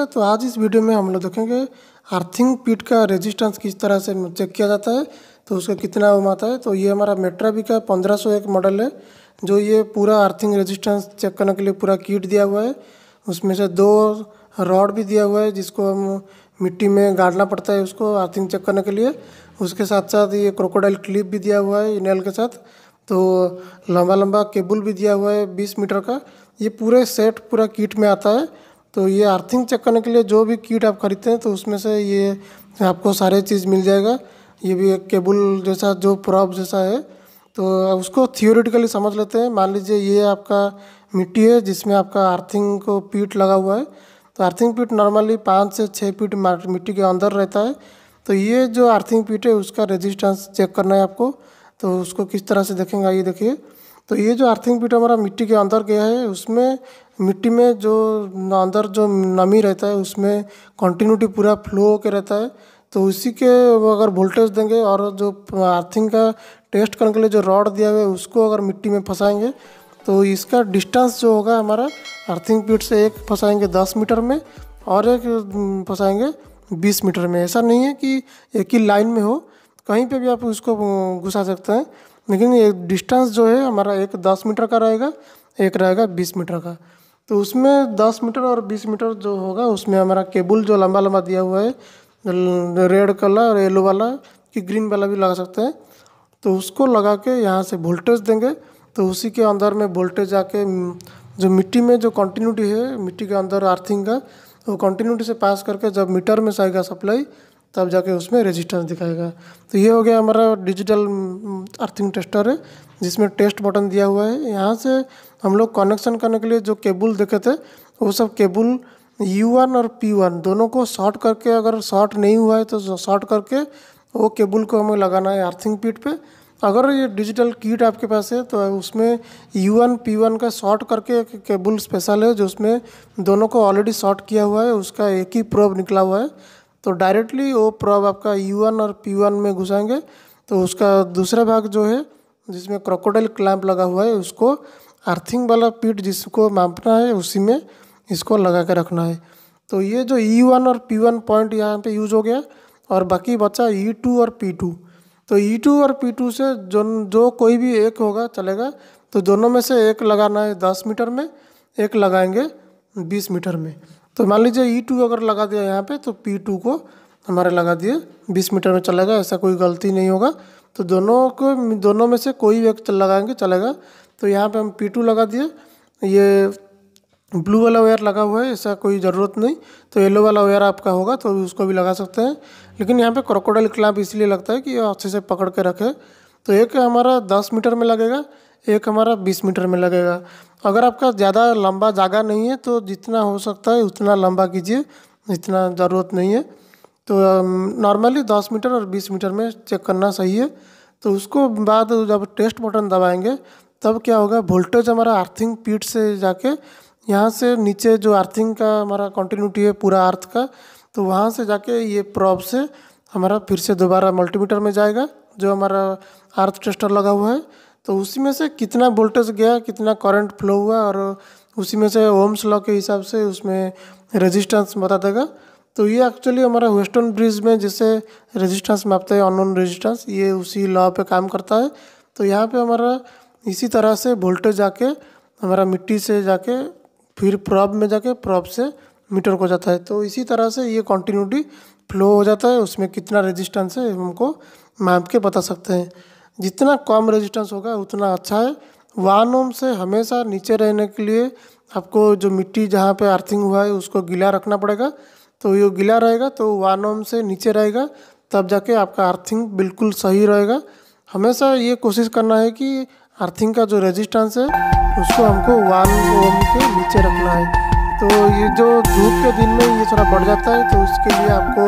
तो आज इस वीडियो में हम लोग देखेंगे अर्थिंग पीट का रेजिस्टेंस किस तरह से चेक किया जाता है तो उसका कितना ओम आता है तो ये हमारा मेट्रा भी का पंद्रह सौ एक मॉडल है जो ये पूरा अर्थिंग रेजिस्टेंस चेक करने के लिए पूरा किट दिया हुआ है उसमें से दो रॉड भी दिया हुआ है जिसको हम मिट्टी में गाड़ना पड़ता है उसको अर्थिंग चेक करने के लिए उसके साथ साथ ये क्रोकोडाइल क्लिप भी दिया हुआ है इनेल के साथ तो लंबा लंबा केबल भी दिया हुआ है बीस मीटर का ये पूरे सेट पूरा किट में आता है तो ये अर्थिंग चेक करने के लिए जो भी किट आप खरीदते हैं तो उसमें से ये आपको सारे चीज़ मिल जाएगा ये भी एक केबल जैसा जो प्रॉप जैसा है तो उसको थियोरिटिकली समझ लेते हैं मान लीजिए ये आपका मिट्टी है जिसमें आपका अर्थिंग को पीट लगा हुआ है तो अर्थिंग पीट नॉर्मली पाँच से छः फीट मिट्टी के अंदर रहता है तो ये जो अर्थिंग पीट है उसका रेजिस्टेंस चेक करना है आपको तो उसको किस तरह से देखेंगे ये देखिए तो ये जो अर्थिंग पीट हमारा मिट्टी के अंदर गया है उसमें मिट्टी में जो अंदर जो नमी रहता है उसमें कंटिन्यूटी पूरा फ्लो होकर रहता है तो उसी के अगर वोल्टेज देंगे और जो अर्थिंग का टेस्ट करने के लिए जो रॉड दिया हुआ है उसको अगर मिट्टी में फंसाएंगे तो इसका डिस्टेंस जो होगा हमारा अर्थिंग पीट से एक फंसाएंगे दस मीटर में और एक फंसाएंगे बीस मीटर में ऐसा नहीं है कि एक ही लाइन में हो कहीं पे भी आप उसको घुसा सकते हैं लेकिन एक डिस्टेंस जो है हमारा एक दस मीटर का रहेगा एक रहेगा बीस मीटर का तो उसमें दस मीटर और बीस मीटर जो होगा उसमें हमारा केबुल जो लंबा लंबा दिया हुआ है रेड कलर और येलो वाला कि ग्रीन वाला भी लगा सकते हैं तो उसको लगा के यहाँ से वोल्टेज देंगे तो उसी के अंदर में वोल्टेज आके जो मिट्टी में जो कंटिन्यूटी है मिट्टी के अंदर अर्थिंग का वो कंटिन्यूटी से पास करके जब मीटर में जाएगा सप्लाई तब जाके उसमें रेजिस्टेंस दिखाएगा तो ये हो गया हमारा डिजिटल अर्थिंग टेस्टर है जिसमें टेस्ट बटन दिया हुआ है यहाँ से हम लोग कनेक्शन करने के लिए जो केबल देखे थे वो सब केबल वन और पी वन दोनों को शॉर्ट करके अगर शॉर्ट नहीं हुआ है तो शॉर्ट करके वो केबल को हमें लगाना है अर्थिंग पीट पे अगर ये डिजिटल कीट आपके पास है तो उसमें U1 P1 का शॉर्ट करके एक केबल स्पेशल है जो उसमें दोनों को ऑलरेडी शॉर्ट किया हुआ है उसका एक ही प्रोब निकला हुआ है तो डायरेक्टली वो प्रॉब आपका यू वन और पी वन में घुसाएंगे तो उसका दूसरा भाग जो है जिसमें क्रोकोडाइल क्लैम्प लगा हुआ है उसको अर्थिंग वाला पीट जिसको मापना है उसी में इसको लगा के रखना है तो ये जो ई e वन और पी वन पॉइंट यहाँ पे यूज हो गया और बाकी बचा ई e टू और पी टू तो ई e टू और पी टू से जो जो कोई भी एक होगा चलेगा तो दोनों में से एक लगाना है दस मीटर में एक लगाएंगे बीस मीटर में तो मान लीजिए ई e टू अगर लगा दिया यहाँ पे तो पी टू को हमारे लगा दिए बीस मीटर में चलेगा ऐसा कोई गलती नहीं होगा तो दोनों को दोनों में से कोई भी एक लगाएंगे चलेगा तो यहाँ पे हम पी टू लगा दिए ये ब्लू वाला वायर लगा हुआ है ऐसा कोई ज़रूरत नहीं तो येलो वाला वायर आपका होगा तो उसको भी लगा सकते हैं लेकिन यहाँ पर क्रोकोडाइल क्लैंप इसलिए लगता है कि अच्छे से पकड़ के रखे तो एक हमारा दस मीटर में लगेगा एक हमारा बीस मीटर में लगेगा अगर आपका ज़्यादा लंबा जागा नहीं है तो जितना हो सकता है उतना लंबा कीजिए इतना ज़रूरत नहीं है तो नॉर्मली दस मीटर और बीस मीटर में चेक करना सही है तो उसको बाद जब टेस्ट बटन दबाएंगे तब क्या होगा वोल्टेज हमारा अर्थिंग पीट से जाके यहाँ से नीचे जो अर्थिंग का हमारा कंटिन्यूटी है पूरा अर्थ का तो वहाँ से जाके ये प्रॉब से हमारा फिर से दोबारा मल्टीमीटर में जाएगा जो हमारा अर्थ टेस्टर लगा हुआ है तो उसी में से कितना वोल्टेज गया कितना करंट फ्लो हुआ और उसी में से ओम्स लॉ के हिसाब से उसमें रेजिस्टेंस बता देगा तो ये एक्चुअली हमारा वेस्टर्न ब्रिज में जैसे रेजिस्टेंस मापते हैं अननोन रेजिस्टेंस ये उसी लॉ पे काम करता है तो यहाँ पे हमारा इसी तरह से वोल्टेज जाके हमारा मिट्टी से जाके फिर प्रॉब में जाके प्रॉब से मीटर को जाता है तो इसी तरह से ये कंटिन्यूटी फ्लो हो जाता है उसमें कितना रेजिस्टेंस है हमको माप के बता सकते हैं जितना कम रेजिस्टेंस होगा उतना अच्छा है वान ओम से हमेशा नीचे रहने के लिए आपको जो मिट्टी जहाँ पे अर्थिंग हुआ है उसको गीला रखना पड़ेगा तो ये गीला रहेगा तो वन ओम से नीचे रहेगा तब जाके आपका अर्थिंग बिल्कुल सही रहेगा हमेशा ये कोशिश करना है कि अर्थिंग का जो रेजिस्टेंस है उसको हमको वन ओम के नीचे रखना है तो ये जो धूप के दिन में ये थोड़ा बढ़ जाता है तो उसके लिए आपको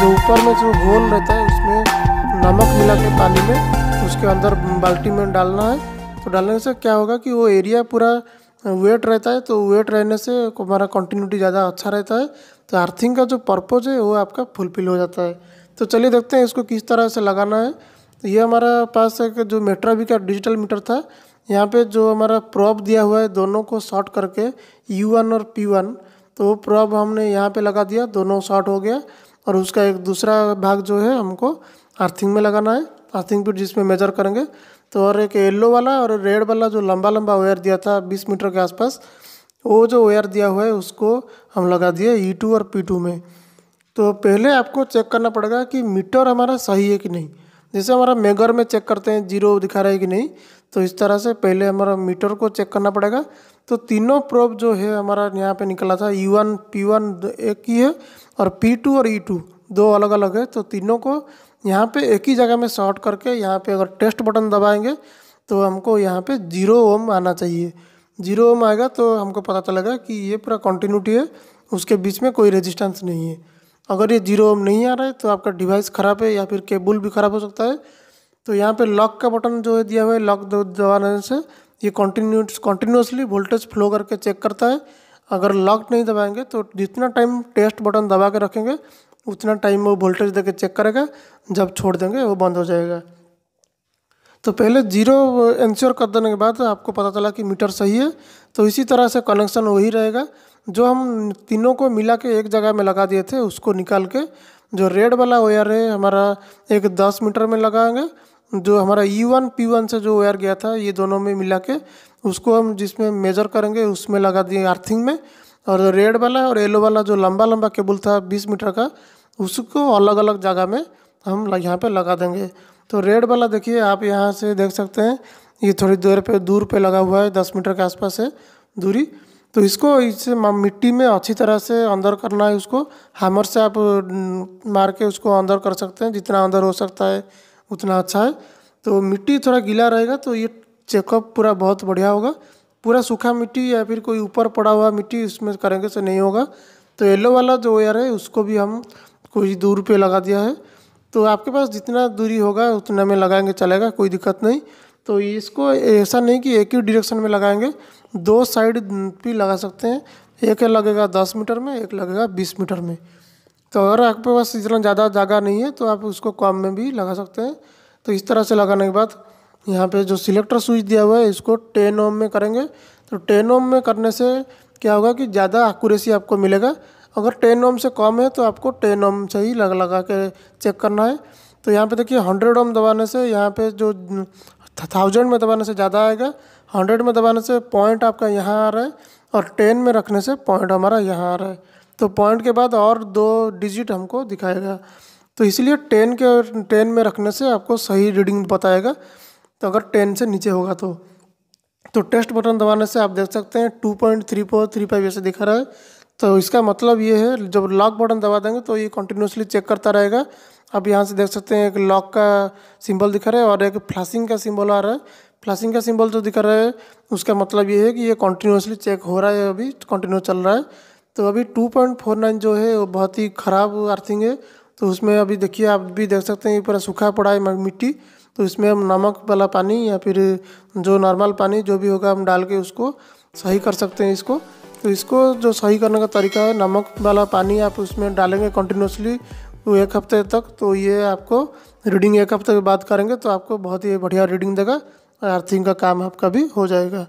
जो ऊपर में जो होल रहता है उसमें नमक मिला के पानी में उसके अंदर बाल्टी में डालना है तो डालने से क्या होगा कि वो एरिया पूरा वेट रहता है तो वेट रहने से हमारा कंटिन्यूटी ज़्यादा अच्छा रहता है तो अर्थिंग का जो पर्पज़ है वो आपका फुलफिल हो जाता है तो चलिए देखते हैं इसको किस तरह से लगाना है तो ये हमारा पास एक जो भी का डिजिटल मीटर था यहाँ पे जो हमारा प्रॉप दिया हुआ है दोनों को शॉर्ट करके U1 और P1 तो वो प्रॉप हमने यहाँ पे लगा दिया दोनों शॉर्ट हो गया और उसका एक दूसरा भाग जो है हमको अर्थिंग में लगाना है पासिंग पीट जिसमें मेजर करेंगे तो और एक येल्लो वाला और रेड वाला जो लंबा लंबा वायर दिया था बीस मीटर के आसपास वो जो वायर दिया हुआ है उसको हम लगा दिए ई e टू और पी टू में तो पहले आपको चेक करना पड़ेगा कि मीटर हमारा सही है कि नहीं जैसे हमारा मेगर में चेक करते हैं जीरो दिखा रहा है कि नहीं तो इस तरह से पहले हमारा मीटर को चेक करना पड़ेगा तो तीनों प्रोब जो है हमारा यहाँ पे निकला था यू वन पी वन एक ही है और पी टू और ई e टू दो अलग अलग है तो तीनों को यहाँ पे एक ही जगह में शॉर्ट करके यहाँ पे अगर टेस्ट बटन दबाएंगे तो हमको यहाँ पे जीरो ओम आना चाहिए जीरो ओम आएगा तो हमको पता चलेगा कि ये पूरा कॉन्टीन्यूटी है उसके बीच में कोई रेजिस्टेंस नहीं है अगर ये जीरो ओम नहीं आ रहा है तो आपका डिवाइस ख़राब है या फिर केबल भी ख़राब हो सकता है तो यहाँ पर लॉक का बटन जो है दिया हुआ है लॉक दबाने से ये कॉन्टीन्यूस कॉन्टीन्यूसली वोल्टेज फ्लो करके चेक करता है अगर लॉक नहीं दबाएंगे तो जितना टाइम टेस्ट बटन दबा के रखेंगे उतना टाइम वो वोल्टेज के चेक करेगा जब छोड़ देंगे वो बंद हो जाएगा तो पहले जीरो इंश्योर कर देने के बाद आपको पता चला कि मीटर सही है तो इसी तरह से कनेक्शन वही रहेगा जो हम तीनों को मिला के एक जगह में लगा दिए थे उसको निकाल के जो रेड वाला वायर है हमारा एक दस मीटर में लगाएंगे जो हमारा ई वन पी वन से जो वायर गया था ये दोनों में मिला के उसको हम जिसमें मेजर करेंगे उसमें लगा दिए अर्थिंग में और रेड वाला और येलो वाला जो लंबा लंबा केबल था बीस मीटर का उसको अलग अलग जगह में हम यहाँ पे लगा देंगे तो रेड वाला देखिए आप यहाँ से देख सकते हैं ये थोड़ी देर पे दूर पे लगा हुआ है दस मीटर के आसपास है दूरी तो इसको इससे मिट्टी में अच्छी तरह से अंदर करना है उसको हैमर से आप मार के उसको अंदर कर सकते हैं जितना अंदर हो सकता है उतना अच्छा है तो मिट्टी थोड़ा गीला रहेगा तो ये चेकअप पूरा बहुत बढ़िया होगा पूरा सूखा मिट्टी या फिर कोई ऊपर पड़ा हुआ मिट्टी इसमें करेंगे तो नहीं होगा तो येलो वाला जो वेयर है उसको भी हम कुछ दूर पे लगा दिया है तो आपके पास जितना दूरी होगा उतना में लगाएंगे चलेगा कोई दिक्कत नहीं तो इसको ऐसा नहीं कि एक ही डिरेक्शन में लगाएंगे दो साइड भी लगा सकते हैं एक लगेगा दस मीटर में एक लगेगा बीस मीटर में तो अगर आपके पास इतना ज़्यादा जगह नहीं है तो आप उसको कम में भी लगा सकते हैं तो इस तरह से लगाने के बाद यहाँ पे जो सिलेक्टर स्विच दिया हुआ है इसको टेन ओम में करेंगे तो टेन ओम में करने से क्या होगा कि ज़्यादा एक्यूरेसी आपको मिलेगा अगर टेन ओम से कम है तो आपको टेन ओम से ही लगा लगा के चेक करना है तो यहाँ पे देखिए हंड्रेड ओम दबाने से यहाँ पे जो थाउजेंड में दबाने से ज़्यादा आएगा हंड्रेड में दबाने से पॉइंट आपका यहाँ आ रहा है और टेन में रखने से पॉइंट हमारा यहाँ आ रहा है तो पॉइंट के बाद और दो डिजिट हमको दिखाएगा तो इसलिए टेन के टेन में रखने से आपको सही रीडिंग बताएगा तो अगर टेन से नीचे होगा तो तो टेस्ट बटन दबाने से आप देख सकते हैं two point three four three five ऐसे दिखा रहा है तो इसका मतलब ये है जब लॉक बटन दबा देंगे तो ये कंटिन्यूसली चेक करता रहेगा आप यहाँ से देख सकते हैं एक लॉक का सिंबल दिखा रहा है और एक फ्लैशिंग का सिंबल आ रहा है फ्लैशिंग का सिंबल जो दिखा रहा है उसका मतलब ये है कि ये कंटिन्यूसली चेक हो रहा है अभी कंटिन्यू चल रहा है तो अभी नाइन जो है वो बहुत ही ख़राब अर्थिंग है तो उसमें अभी देखिए आप भी देख सकते हैं पूरा सूखा पड़ा है मिट्टी तो इसमें हम नमक वाला पानी या फिर जो नॉर्मल पानी जो भी होगा हम डाल के उसको सही कर सकते हैं इसको तो इसको जो सही करने का तरीका है नमक वाला पानी आप उसमें डालेंगे कंटिन्यूसली तो एक हफ्ते तक तो ये आपको रीडिंग एक हफ्ते के बाद करेंगे तो आपको बहुत ही बढ़िया रीडिंग देगा अर्थिंग का काम आपका भी हो जाएगा